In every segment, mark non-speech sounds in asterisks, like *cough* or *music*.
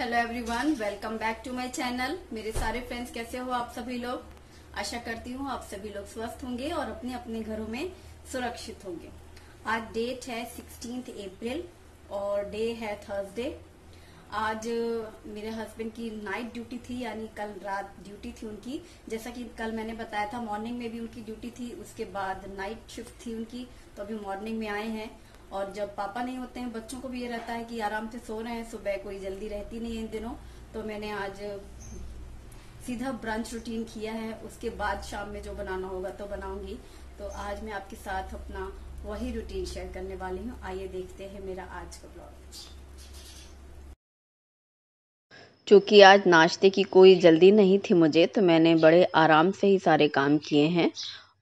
hello everyone welcome back to my channel मेरे सारे friends कैसे हो आप सभी लोग आशा करती हूँ आप सभी लोग स्वस्थ होंगे और अपने अपने घरों में सुरक्षित होंगे आज डेट है सिक्सटीन अप्रैल और डे है थर्सडे आज uh, मेरे हस्बैंड की नाइट ड्यूटी थी यानी कल रात ड्यूटी थी उनकी जैसा कि कल मैंने बताया था मॉर्निंग में भी उनकी ड्यूटी थी उसके बाद नाइट शिफ्ट थी उनकी तो अभी मॉर्निंग में आए हैं और जब पापा नहीं होते हैं बच्चों को भी ये रहता है कि आराम से सो रहे हैं सुबह कोई जल्दी रहती नहीं है इन दिनों तो मैंने आज सीधा ब्रंच रूटीन किया है उसके बाद शाम में जो बनाना होगा तो बनाऊंगी तो आज मैं आपके साथ अपना वही रूटीन शेयर करने वाली हूँ आइए देखते हैं मेरा आज का ब्लॉग चूँकि आज नाश्ते की कोई जल्दी नहीं थी मुझे तो मैंने बड़े आराम से ही सारे काम किए हैं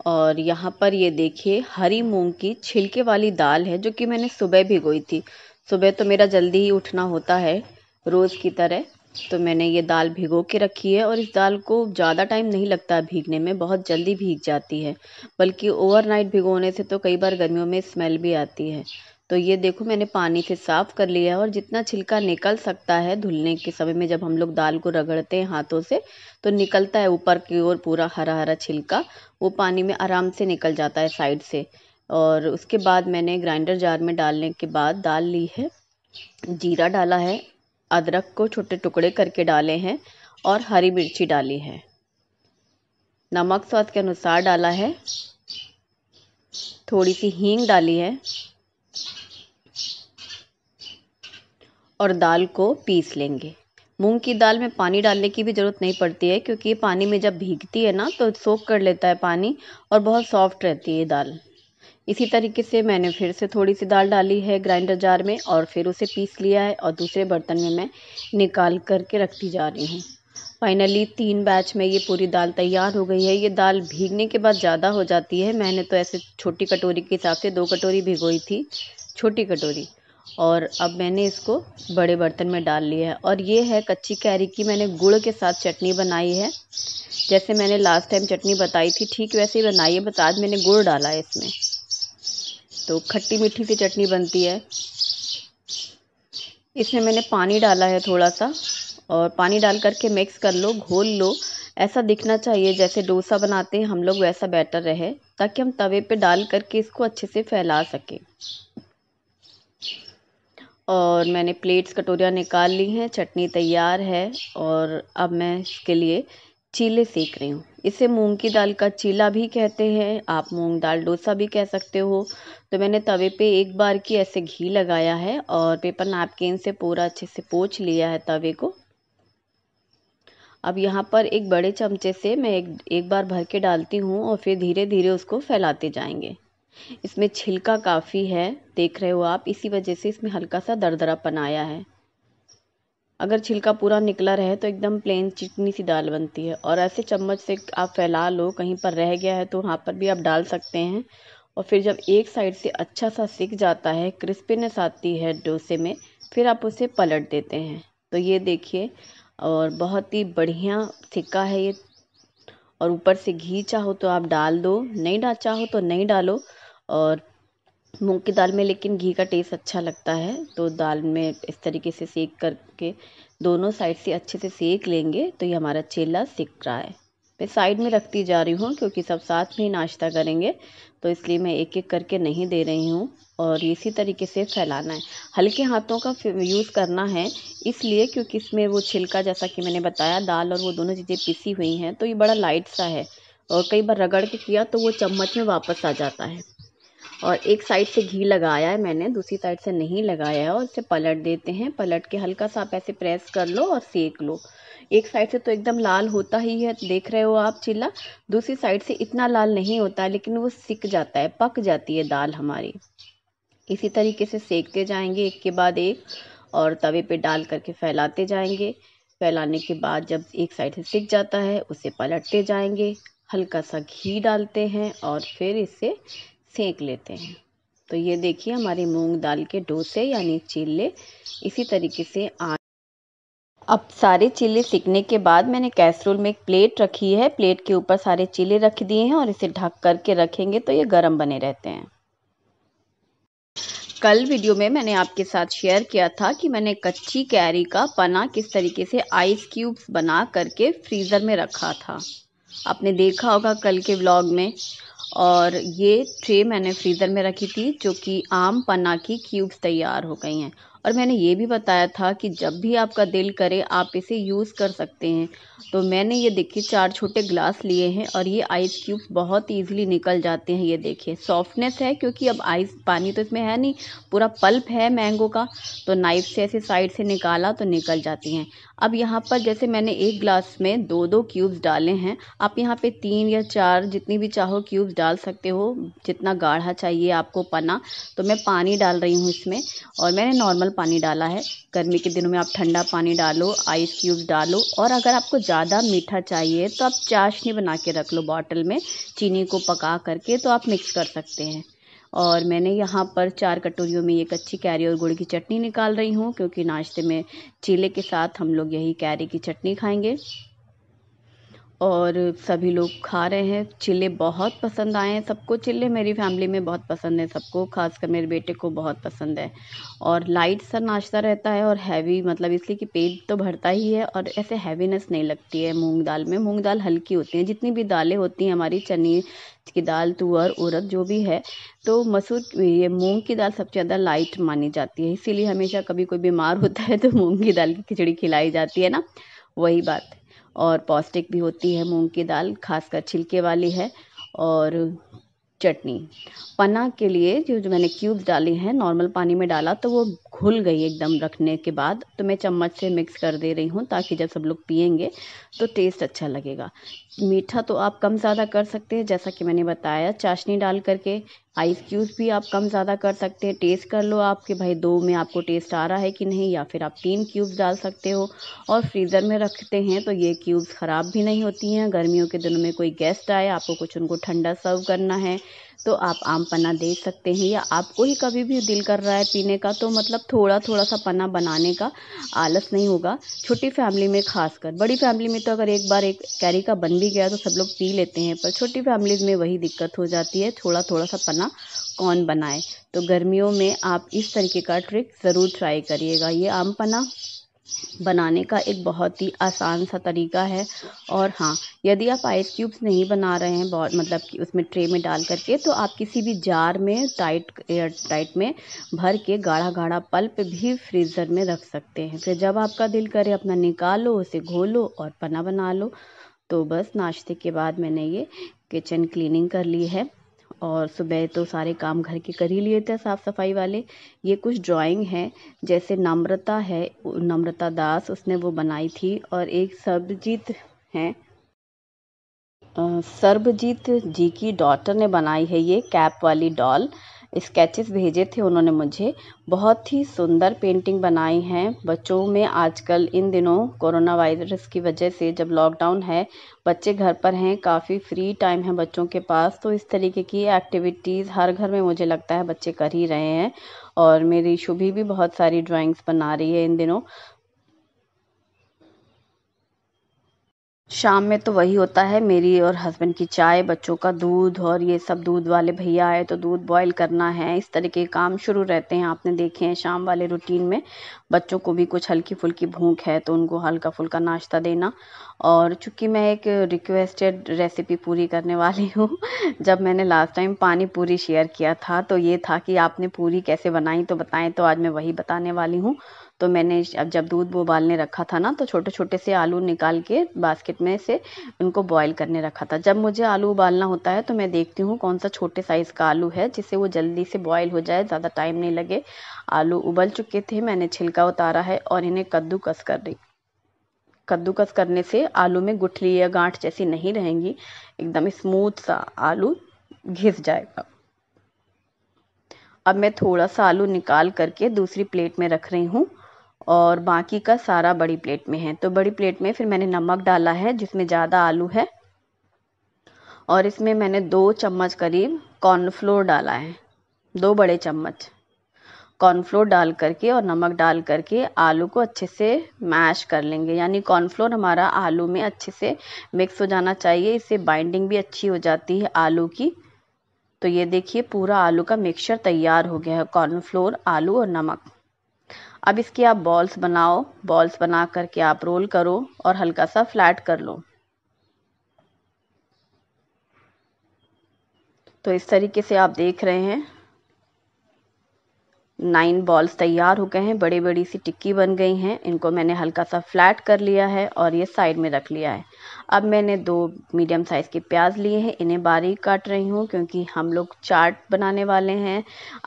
और यहाँ पर ये देखिए हरी मूंग की छिलके वाली दाल है जो कि मैंने सुबह भिगोई थी सुबह तो मेरा जल्दी ही उठना होता है रोज़ की तरह तो मैंने ये दाल भिगो के रखी है और इस दाल को ज़्यादा टाइम नहीं लगता भीगने में बहुत जल्दी भीग जाती है बल्कि ओवरनाइट भिगोने से तो कई बार गर्मियों में स्मेल भी आती है तो ये देखो मैंने पानी से साफ़ कर लिया है और जितना छिलका निकल सकता है धुलने के समय में जब हम लोग दाल को रगड़ते हैं हाथों से तो निकलता है ऊपर की ओर पूरा हरा हरा छिलका वो पानी में आराम से निकल जाता है साइड से और उसके बाद मैंने ग्राइंडर जार में डालने के बाद दाल ली है जीरा डाला है अदरक को छोटे टुकड़े करके डाले हैं और हरी मिर्ची डाली है नमक स्वाद के अनुसार डाला है थोड़ी सी हींग डाली है और दाल को पीस लेंगे मूंग की दाल में पानी डालने की भी ज़रूरत नहीं पड़ती है क्योंकि ये पानी में जब भीगती है ना तो सोख कर लेता है पानी और बहुत सॉफ्ट रहती है दाल इसी तरीके से मैंने फिर से थोड़ी सी दाल डाली है ग्राइंडर जार में और फिर उसे पीस लिया है और दूसरे बर्तन में मैं निकाल करके रखती जा रही हूँ फाइनली तीन बैच में ये पूरी दाल तैयार हो गई है ये दाल भीगने के बाद ज़्यादा हो जाती है मैंने तो ऐसे छोटी कटोरी के हिसाब से दो कटोरी भिगोई थी छोटी कटोरी और अब मैंने इसको बड़े बर्तन में डाल लिया है और ये है कच्ची कैरी की मैंने गुड़ के साथ चटनी बनाई है जैसे मैंने लास्ट टाइम चटनी बताई थी ठीक वैसे ही बनाई है बस आज मैंने गुड़ डाला है इसमें तो खट्टी मीठी सी चटनी बनती है इसमें मैंने पानी डाला है थोड़ा सा और पानी डाल करके मिक्स कर लो घोल लो ऐसा दिखना चाहिए जैसे डोसा बनाते हैं हम लोग वैसा बैटर रहे ताकि हम तवे पे डाल करके इसको अच्छे से फैला सकें और मैंने प्लेट्स कटोरियाँ निकाल ली हैं चटनी तैयार है और अब मैं इसके लिए चीले सेक रही हूँ इसे मूंग की दाल का चीला भी कहते हैं आप मूंग दाल डोसा भी कह सकते हो तो मैंने तवे पे एक बार की ऐसे घी लगाया है और पेपर नैपकिन से पूरा अच्छे से पोछ लिया है तवे को अब यहाँ पर एक बड़े चमचे से मैं एक एक बार भर के डालती हूँ और फिर धीरे धीरे उसको फैलाते जाएंगे इसमें छिलका काफ़ी है देख रहे हो आप इसी वजह से इसमें हल्का सा दरदरापन आया है अगर छिलका पूरा निकला रहे तो एकदम प्लेन चिटनी सी दाल बनती है और ऐसे चम्मच से आप फैला लो कहीं पर रह गया है तो वहाँ पर भी आप डाल सकते हैं और फिर जब एक साइड से अच्छा सा सिक जाता है क्रिस्पीनेस आती है डोसे में फिर आप उसे पलट देते हैं तो ये देखिए और बहुत ही बढ़िया सिक्का है ये और ऊपर से घी चाहो तो आप डाल दो नहीं डा चाहो तो नहीं डालो और मूंग की दाल में लेकिन घी का टेस्ट अच्छा लगता है तो दाल में इस तरीके से सेक करके दोनों साइड से अच्छे से सेक लेंगे तो ये हमारा चेला सिक रहा है मैं साइड में रखती जा रही हूँ क्योंकि सब साथ में ही नाश्ता करेंगे तो इसलिए मैं एक एक करके नहीं दे रही हूँ और इसी तरीके से फैलाना है हल्के हाथों का यूज़ करना है इसलिए क्योंकि इसमें वो छिलका जैसा कि मैंने बताया दाल और वो दोनों चीज़ें पिसी हुई हैं तो ये बड़ा लाइट सा है और कई बार रगड़ के किया तो वो चम्मच में वापस आ जाता है और एक साइड से घी लगाया है मैंने दूसरी साइड से नहीं लगाया है और इसे पलट देते हैं पलट के हल्का सा आप ऐसे प्रेस कर लो और सेक लो एक साइड से तो एकदम लाल होता ही है देख रहे हो आप चिल्ला दूसरी साइड से इतना लाल नहीं होता लेकिन वो सिक जाता है पक जाती है दाल हमारी इसी तरीके से सेकते जाएंगे एक के बाद एक और तवे पे डाल करके फैलाते जाएंगे फैलाने के बाद जब एक साइड से सिक जाता है उसे पलटते जाएंगे हल्का सा घी डालते हैं और फिर इसे सेक लेते हैं तो ये देखिए हमारी मूंग दाल के डोसे यानी चिल्ले इसी तरीके से आ अब सारे चिल्ले सीखने के बाद मैंने कैसरोल में एक प्लेट रखी है प्लेट के ऊपर सारे चिल्ले रख दिए हैं और इसे ढक करके रखेंगे तो ये गर्म बने रहते हैं कल वीडियो में मैंने आपके साथ शेयर किया था कि मैंने कच्ची कैरी का पना किस तरीके से आइस क्यूब्स बना करके फ्रीज़र में रखा था आपने देखा होगा कल के ब्लॉग में और ये ट्रे मैंने फ्रीज़र में रखी थी जो कि आम पन्ना की क्यूब्स तैयार हो गई हैं और मैंने ये भी बताया था कि जब भी आपका दिल करे आप इसे यूज़ कर सकते हैं तो मैंने ये देखिए चार छोटे ग्लास लिए हैं और ये आइस क्यूब्स बहुत ईजिली निकल जाते हैं ये देखिए सॉफ्टनेस है क्योंकि अब आइस पानी तो इसमें है नहीं पूरा पल्प है मैंगो का तो नाइफ से ऐसे साइड से निकाला तो निकल जाती हैं अब यहाँ पर जैसे मैंने एक ग्लास में दो दो क्यूब्स डाले हैं आप यहाँ पे तीन या चार जितनी भी चाहो क्यूब्स डाल सकते हो जितना गाढ़ा चाहिए आपको पना तो मैं पानी डाल रही हूँ इसमें और मैंने नॉर्मल पानी डाला है गर्मी के दिनों में आप ठंडा पानी डालो आइस क्यूब डालो और अगर आपको ज़्यादा मीठा चाहिए तो आप चाशनी बना के रख लो बॉटल में चीनी को पका करके तो आप मिक्स कर सकते हैं और मैंने यहाँ पर चार कटोरियों में ये कच्ची कैरी और गुड़ की चटनी निकाल रही हूँ क्योंकि नाश्ते में चीले के साथ हम लोग यही कैरी की चटनी खाएंगे और सभी लोग खा रहे हैं चिल्ले बहुत पसंद आए हैं सबको चिल्ले मेरी फैमिली में बहुत पसंद है सबको खासकर मेरे बेटे को बहुत पसंद है और लाइट सा नाश्ता रहता है और हैवी मतलब इसलिए कि पेट तो भरता ही है और ऐसे हैवीनेस नहीं लगती है मूंग दाल में मूंग दाल हल्की होती है जितनी भी दालें होती हैं हमारी चनी की दाल तुअर उरद जो भी है तो मसूर ये मूंग की दाल सबसे ज़्यादा लाइट मानी जाती है इसीलिए हमेशा कभी कोई बीमार होता है तो मूंग की दाल की खिचड़ी खिलाई जाती है ना वही बात और पौष्टिक भी होती है मूंग की दाल खासकर छिलके वाली है और चटनी पना के लिए जो जो मैंने क्यूब्स डाले हैं नॉर्मल पानी में डाला तो वो घुल गई एकदम रखने के बाद तो मैं चम्मच से मिक्स कर दे रही हूँ ताकि जब सब लोग पियेंगे तो टेस्ट अच्छा लगेगा मीठा तो आप कम ज़्यादा कर सकते हैं जैसा कि मैंने बताया चाशनी डाल करके आइस क्यूब भी आप कम ज़्यादा कर सकते हैं टेस्ट कर लो आपके भाई दो में आपको टेस्ट आ रहा है कि नहीं या फिर आप तीन क्यूब्स डाल सकते हो और फ्रीज़र में रखते हैं तो ये क्यूब्स ख़राब भी नहीं होती हैं गर्मियों के दिनों में कोई गेस्ट आए आपको कुछ उनको ठंडा सर्व करना है तो आप आम पन्ना दे सकते हैं या आपको ही कभी भी दिल कर रहा है पीने का तो मतलब थोड़ा थोड़ा सा पन्ना बनाने का आलस नहीं होगा छोटी फैमिली में खासकर बड़ी फैमिली में तो अगर एक बार एक कैरी का बन भी गया तो सब लोग पी लेते हैं पर छोटी फैमिलीज में वही दिक्कत हो जाती है थोड़ा थोड़ा सा पन्ना कौन बनाए तो गर्मियों में आप इस तरीके का ट्रिक ज़रूर ट्राई करिएगा ये आम पना बनाने का एक बहुत ही आसान सा तरीका है और हाँ यदि आप आइस क्यूब्स नहीं बना रहे हैं बहुत मतलब कि उसमें ट्रे में डाल करके तो आप किसी भी जार में टाइट एयर टाइट में भर के गाढ़ा गाढ़ा पल्प भी फ्रीज़र में रख सकते हैं फिर जब आपका दिल करे अपना निकालो उसे घोलो और पना बना लो तो बस नाश्ते के बाद मैंने ये किचन क्लीनिंग कर ली है और सुबह तो सारे काम घर के कर ही लिए थे साफ़ सफाई वाले ये कुछ ड्राइंग है जैसे नम्रता है नम्रता दास उसने वो बनाई थी और एक सर्बजीत है सर्बजीत जी की डॉटर ने बनाई है ये कैप वाली डॉल स्केचेस भेजे थे उन्होंने मुझे बहुत ही सुंदर पेंटिंग बनाई हैं बच्चों में आजकल इन दिनों कोरोना वायरस की वजह से जब लॉकडाउन है बच्चे घर पर हैं काफ़ी फ्री टाइम है बच्चों के पास तो इस तरीके की एक्टिविटीज़ हर घर में मुझे लगता है बच्चे कर ही रहे हैं और मेरी शुभी भी बहुत सारी ड्राइंग्स बना रही है इन दिनों शाम में तो वही होता है मेरी और हस्बैंड की चाय बच्चों का दूध और ये सब दूध वाले भैया आए तो दूध बॉयल करना है इस तरह के काम शुरू रहते हैं आपने देखे हैं शाम वाले रूटीन में बच्चों को भी कुछ हल्की फुल्की भूख है तो उनको हल्का फुल्का नाश्ता देना और चूंकि मैं एक रिक्वेस्टेड रेसिपी पूरी करने वाली हूँ *laughs* जब मैंने लास्ट टाइम पानी पूरी शेयर किया था तो ये था कि आपने पूरी कैसे बनाई तो बताएँ तो आज मैं वही बताने वाली हूँ तो मैंने अब जब दूध उबालने रखा था ना तो छोटे छोटे से आलू निकाल के बास्केट में से उनको बॉयल करने रखा था जब मुझे आलू उबालना होता है तो मैं देखती हूँ कौन सा छोटे साइज़ का आलू है जिससे वो जल्दी से बॉयल हो जाए ज़्यादा टाइम नहीं लगे आलू उबल चुके थे मैंने छिलका उतारा है और इन्हें कद्दूकस कर दी कद्दूकस करने से आलू में गुठली या गांठ जैसी नहीं रहेंगी एकदम स्मूथ सा आलू घिस जाएगा अब मैं थोड़ा सा आलू निकाल करके दूसरी प्लेट में रख रही हूँ और बाकी का सारा बड़ी प्लेट में है तो बड़ी प्लेट में फिर मैंने नमक डाला है जिसमें ज़्यादा आलू है और इसमें मैंने दो चम्मच करीब कॉर्नफ्लोर डाला है दो बड़े चम्मच कॉर्नफ्लोर डाल करके और नमक डाल करके आलू को अच्छे से मैश कर लेंगे यानी कॉर्नफ्लोर हमारा आलू में अच्छे से मिक्स हो जाना चाहिए इससे बाइंडिंग भी अच्छी हो जाती है आलू की तो ये देखिए पूरा आलू का मिक्सचर तैयार हो गया है कॉर्नफ्लोर आलू और नमक अब इसकी आप बॉल्स बनाओ बॉल्स बना करके आप रोल करो और हल्का सा फ्लैट कर लो तो इस तरीके से आप देख रहे हैं नाइन बॉल्स तैयार हो गए हैं बड़ी बड़ी सी टिक्की बन गई हैं इनको मैंने हल्का सा फ्लैट कर लिया है और ये साइड में रख लिया है अब मैंने दो मीडियम साइज़ के प्याज लिए हैं इन्हें बारीक काट रही हूँ क्योंकि हम लोग चाट बनाने वाले हैं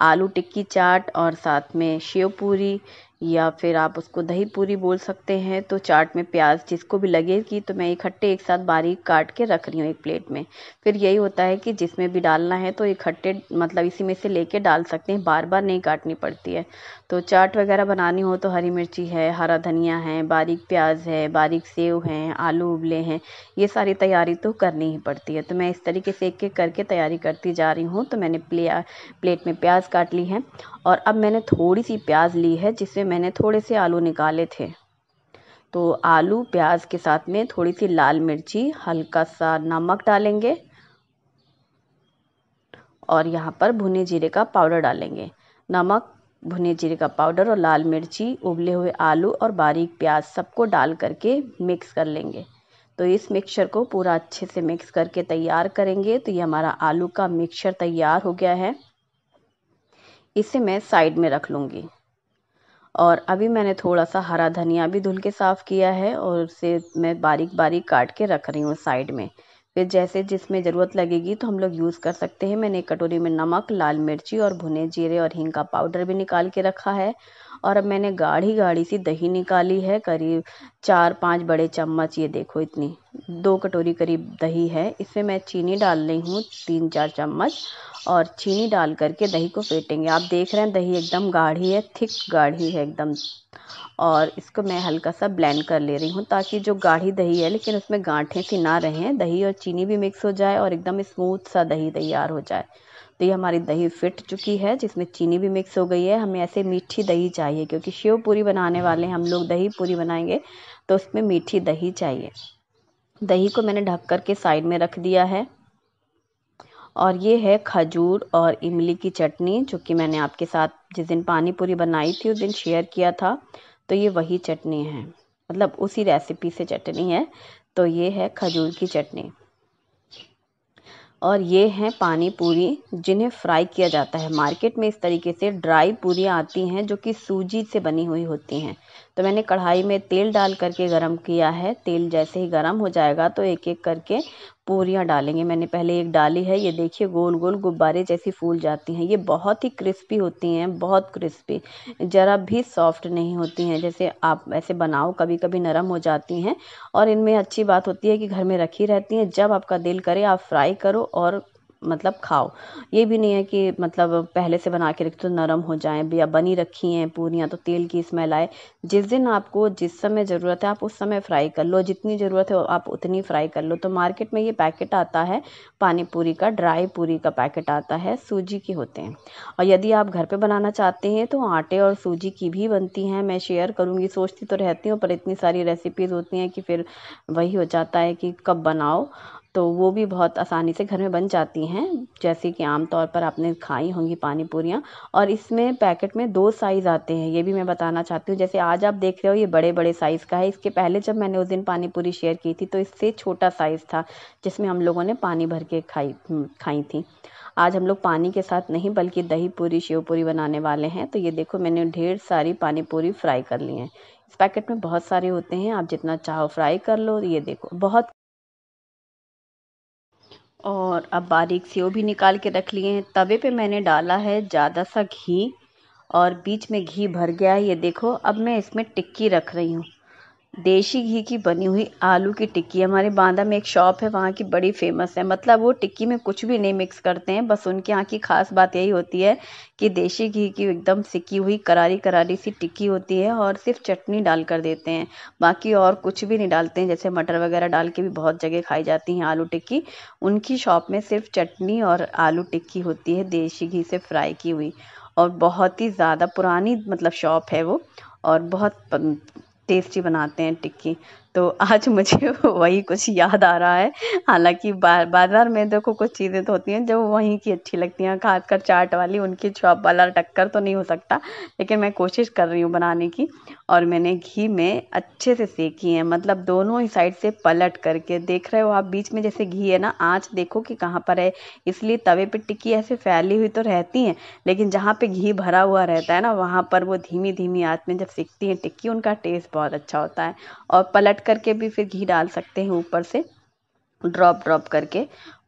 आलू टिक्की चाट और साथ में शेव पूरी या फिर आप उसको दही पूरी बोल सकते हैं तो चाट में प्याज जिसको भी लगे कि तो मैं इकट्ठे एक साथ बारीक काट के रख रही हूँ एक प्लेट में फिर यही होता है कि जिसमें भी डालना है तो इकट्ठे मतलब इसी में से लेके डाल सकते हैं बार बार नहीं काटनी पड़ती है तो चाट वगैरह बनानी हो तो हरी मिर्ची है हरा धनिया है बारीक प्याज है बारीक सेव हैं आलू उबले हैं ये सारी तैयारी तो करनी ही पड़ती है तो मैं इस तरीके से एक एक करके तैयारी करती जा रही हूँ तो मैंने प्ले प्लेट में प्याज काट ली है और अब मैंने थोड़ी सी प्याज ली है जिसमें मैंने थोड़े से आलू निकाले थे तो आलू प्याज के साथ में थोड़ी सी लाल मिर्ची हल्का सा नमक डालेंगे और यहाँ पर भुने जीरे का पाउडर डालेंगे नमक भुने जीरे का पाउडर और लाल मिर्ची उबले हुए आलू और बारीक प्याज सबको डाल करके मिक्स कर लेंगे तो इस मिक्सचर को पूरा अच्छे से मिक्स करके तैयार करेंगे तो ये हमारा आलू का मिक्सचर तैयार हो गया है इसे मैं साइड में रख लूँगी और अभी मैंने थोड़ा सा हरा धनिया भी धुल के साफ़ किया है और उसे मैं बारीक बारीक काट के रख रही हूँ साइड में फिर जैसे जिसमें ज़रूरत लगेगी तो हम लोग यूज़ कर सकते हैं मैंने एक कटोरी में नमक लाल मिर्ची और भुने जीरे और हींग का पाउडर भी निकाल के रखा है और अब मैंने गाढ़ी गाढ़ी सी दही निकाली है करीब चार पांच बड़े चम्मच ये देखो इतनी दो कटोरी करीब दही है इसमें मैं चीनी डाल रही हूँ तीन चार चम्मच और चीनी डाल करके दही को फेंटेंगे आप देख रहे हैं दही एकदम गाढ़ी है थिक गाढ़ी है एकदम और इसको मैं हल्का सा ब्लेंड कर ले रही हूँ ताकि जो गाढ़ी दही है लेकिन उसमें गांठें सी ना रहें दही और चीनी भी मिक्स हो जाए और एकदम स्मूथ सा दही तैयार हो जाए तो ये हमारी दही फिट चुकी है जिसमें चीनी भी मिक्स हो गई है हमें ऐसे मीठी दही चाहिए क्योंकि शेव पूरी बनाने वाले हम लोग दही पूरी बनाएंगे तो उसमें मीठी दही चाहिए दही को मैंने ढक कर के साइड में रख दिया है और ये है खजूर और इमली की चटनी जो कि मैंने आपके साथ जिस दिन पानी पूरी बनाई थी उस दिन शेयर किया था तो ये वही चटनी है मतलब उसी रेसिपी से चटनी है तो ये है खजूर की चटनी और ये हैं पानी पूरी जिन्हें फ्राई किया जाता है मार्केट में इस तरीके से ड्राई पूरी आती हैं जो कि सूजी से बनी हुई होती हैं तो मैंने कढ़ाई में तेल डाल करके गरम किया है तेल जैसे ही गरम हो जाएगा तो एक एक करके पूरियाँ डालेंगे मैंने पहले एक डाली है ये देखिए गोल गोल गुब्बारे जैसी फूल जाती हैं ये बहुत ही क्रिस्पी होती हैं बहुत क्रिस्पी ज़रा भी सॉफ्ट नहीं होती हैं जैसे आप ऐसे बनाओ कभी कभी नरम हो जाती हैं और इनमें अच्छी बात होती है कि घर में रखी रहती हैं जब आपका दिल करे आप फ्राई करो और मतलब खाओ ये भी नहीं है कि मतलब पहले से बना के रखी तो नरम हो जाए या बनी रखी हैं पूरियाँ तो तेल की स्मेल आए जिस दिन आपको जिस समय ज़रूरत है आप उस समय फ्राई कर लो जितनी ज़रूरत है आप उतनी फ्राई कर लो तो मार्केट में ये पैकेट आता है पानी पूरी का ड्राई पूरी का पैकेट आता है सूजी के होते हैं और यदि आप घर पर बनाना चाहते हैं तो आटे और सूजी की भी बनती हैं मैं शेयर करूँगी सोचती तो रहती हूँ पर इतनी सारी रेसिपीज़ होती हैं कि फिर वही हो जाता है कि कब बनाओ तो वो भी बहुत आसानी से घर में बन जाती हैं जैसे कि आम तौर पर आपने खाई होंगी पानी पूरियाँ और इसमें पैकेट में दो साइज़ आते हैं ये भी मैं बताना चाहती हूँ जैसे आज आप देख रहे हो ये बड़े बड़े साइज़ का है इसके पहले जब मैंने उस दिन पानी पूरी शेयर की थी तो इससे छोटा साइज़ था जिसमें हम लोगों ने पानी भर के खाई हम्म, खाई थी आज हम लोग पानी के साथ नहीं बल्कि दही पूरी शेव पूरी बनाने वाले हैं तो ये देखो मैंने ढेर सारी पानी पूरी फ्राई कर ली है इस पैकेट में बहुत सारे होते हैं आप जितना चाहो फ्राई कर लो ये देखो बहुत और अब बारीक सेव भी निकाल के रख लिए हैं तवे पे मैंने डाला है ज़्यादा सा घी और बीच में घी भर गया है ये देखो अब मैं इसमें टिक्की रख रही हूँ देशी घी की बनी हुई आलू की टिक्की हमारे बांदा में एक शॉप है वहाँ की बड़ी फेमस है मतलब वो टिक्की में कुछ भी नहीं मिक्स करते हैं बस उनके यहाँ की खास बात यही होती है कि देशी घी की एकदम सिकी हुई करारी करारी सी टिक्की होती है और सिर्फ चटनी डाल कर देते हैं बाकी और कुछ भी नहीं डालते हैं जैसे मटर वगैरह डाल के भी बहुत जगह खाई जाती हैं आलू टिक्की उनकी शॉप में सिर्फ चटनी और आलू टिक्की होती है देशी घी से फ्राई की हुई और बहुत ही ज़्यादा पुरानी मतलब शॉप है वो और बहुत टेस्टी बनाते हैं टिक्की तो आज मुझे *laughs* वही कुछ याद आ रहा है हालांकि बा, बाज़ार में देखो कुछ चीज़ें तो होती हैं जो वहीं की अच्छी लगती हैं खासकर चाट वाली उनकी चॉप वाला टक्कर तो नहीं हो सकता लेकिन मैं कोशिश कर रही हूँ बनाने की और मैंने घी में अच्छे से सेकी है मतलब दोनों ही साइड से पलट करके देख रहे हो आप बीच में जैसे घी है ना आँच देखो कि कहाँ पर है इसलिए तवे पर टिक्की ऐसे फैली हुई तो रहती हैं लेकिन जहाँ पर घी भरा हुआ रहता है ना वहाँ पर वो धीमी धीमी आँच में जब सीखती हैं टिक्की उनका टेस्ट बहुत अच्छा होता है और पलट करके भी फिर घी डाल सकते हैं ऊपर से ड्रॉप ड्रॉप करके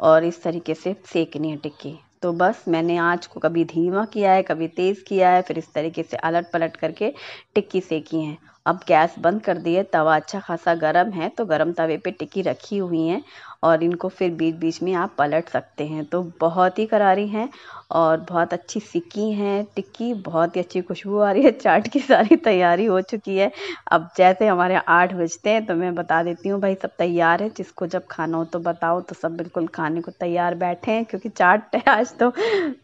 और इस तरीके से सेकनी है टिक्की तो बस मैंने आँच को कभी धीमा किया है कभी तेज़ किया है फिर इस तरीके से अलट पलट करके टिक्की सेकी हैं अब गैस बंद कर दिए तवा अच्छा खासा गर्म है तो गर्म तवे पे टिक्की रखी हुई हैं और इनको फिर बीच बीच में आप पलट सकते हैं तो बहुत ही करारी हैं और बहुत अच्छी सिक्की हैं टिक्की बहुत ही अच्छी खुशबू आ रही है चाट की सारी तैयारी हो चुकी है अब जैसे हमारे आठ बजते हैं तो मैं बता देती हूँ भाई सब तैयार है जिसको जब खाना हो तो बताओ तो सब बिल्कुल खाने को तैयार बैठे हैं क्योंकि चाट है आज तो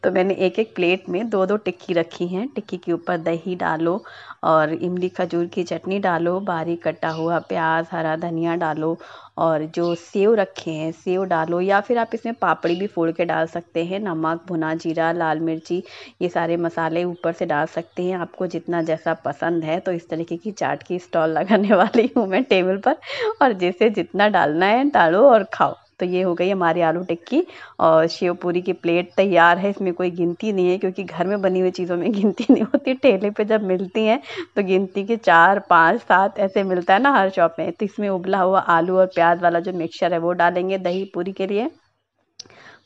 तो मैंने एक एक प्लेट में दो दो टिक्की रखी हैं टिक्की के ऊपर दही डालो और इमली खजूर की चटनी डालो बारीक कटा हुआ प्याज हरा धनिया डालो और जो सेव रखे हैं सेव डालो या फिर आप इसमें पापड़ी भी फोड़ के डाल सकते हैं नमक भुना जीरा जीरा लाल मिर्ची ये सारे मसाले ऊपर से डाल सकते हैं आपको जितना जैसा पसंद है तो इस तरीके की चाट की स्टॉल लगाने *laughs* वाली हूँ मैं टेबल पर और जैसे जितना डालना है डालो और खाओ तो ये हो गई हमारी आलू टिक्की और शेव पूरी की प्लेट तैयार है इसमें कोई गिनती नहीं है क्योंकि घर में बनी हुई चीज़ों में *laughs* गिनती नहीं होती ठेले पे जब मिलती हैं तो गिनती के चार पाँच सात ऐसे मिलता है ना हर शॉप में तो इसमें उबला हुआ आलू और प्याज वाला जो मिक्सचर है वो डालेंगे दही पूरी के लिए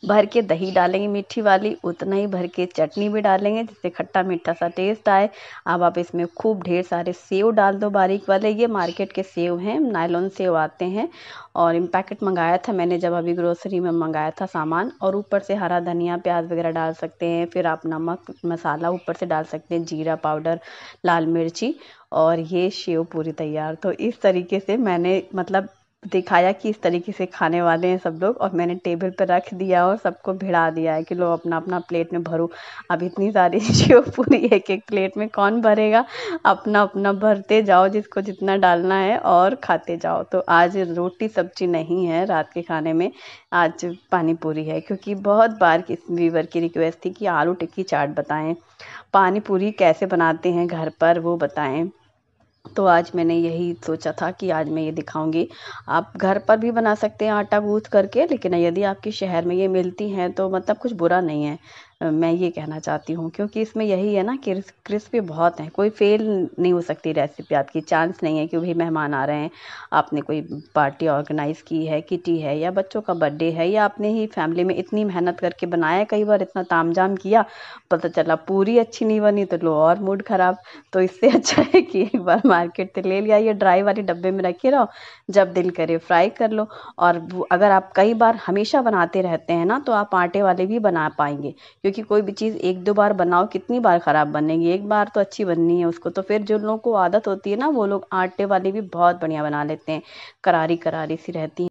भर के दही डालेंगे मीठी वाली उतना ही भर के चटनी भी डालेंगे जिससे खट्टा मीठा सा टेस्ट आए अब आप इसमें खूब ढेर सारे सेव डाल दो बारीक वाले ये मार्केट के सेव हैं नायलॉन सेव आते हैं और इन पैकेट मंगाया था मैंने जब अभी ग्रोसरी में मंगाया था सामान और ऊपर से हरा धनिया प्याज वगैरह डाल सकते हैं फिर आप नमक मसाला ऊपर से डाल सकते हैं जीरा पाउडर लाल मिर्ची और ये शेव पूरी तैयार तो इस तरीके से मैंने मतलब दिखाया कि इस तरीके से खाने वाले हैं सब लोग और मैंने टेबल पर रख दिया और सबको भिड़ा दिया है कि लो अपना अपना प्लेट में भरो अब इतनी सारी *laughs* चीज़ों पूरी एक एक प्लेट में कौन भरेगा अपना अपना भरते जाओ जिसको जितना डालना है और खाते जाओ तो आज रोटी सब्जी नहीं है रात के खाने में आज पानी पूरी है क्योंकि बहुत बार किस व्यूवर की रिक्वेस्ट थी कि आलू टिक्की चाट बताएं पानी पूरी कैसे बनाते हैं घर पर वो बताएं तो आज मैंने यही सोचा था कि आज मैं ये दिखाऊंगी आप घर पर भी बना सकते हैं आटा गूँथ करके लेकिन यदि आपके शहर में ये मिलती हैं तो मतलब कुछ बुरा नहीं है मैं ये कहना चाहती हूँ क्योंकि इसमें यही है ना कि क्रिस्पी बहुत हैं कोई फेल नहीं हो सकती रेसिपी आपकी चांस नहीं है कि भाई मेहमान आ रहे हैं आपने कोई पार्टी ऑर्गेनाइज़ की है किटी है या बच्चों का बर्थडे है या आपने ही फैमिली में इतनी मेहनत करके बनाया कई बार इतना तामझाम किया पता चला पूरी अच्छी नहीं बनी तो लो और मूड ख़राब तो इससे *laughs* अच्छा है कि एक बार मार्केट से ले लिया ये ड्राई वाले डब्बे में रखे रहो जब दिल करे फ्राई कर लो और अगर आप कई बार हमेशा बनाते रहते हैं ना तो आप आटे वाले भी बना पाएंगे क्योंकि कोई भी चीज़ एक दो बार बनाओ कितनी बार ख़राब बनेगी एक बार तो अच्छी बननी है उसको तो फिर जो लोगों को आदत होती है ना वो लोग आटे वाली भी बहुत बढ़िया बना लेते हैं करारी करारी सी रहती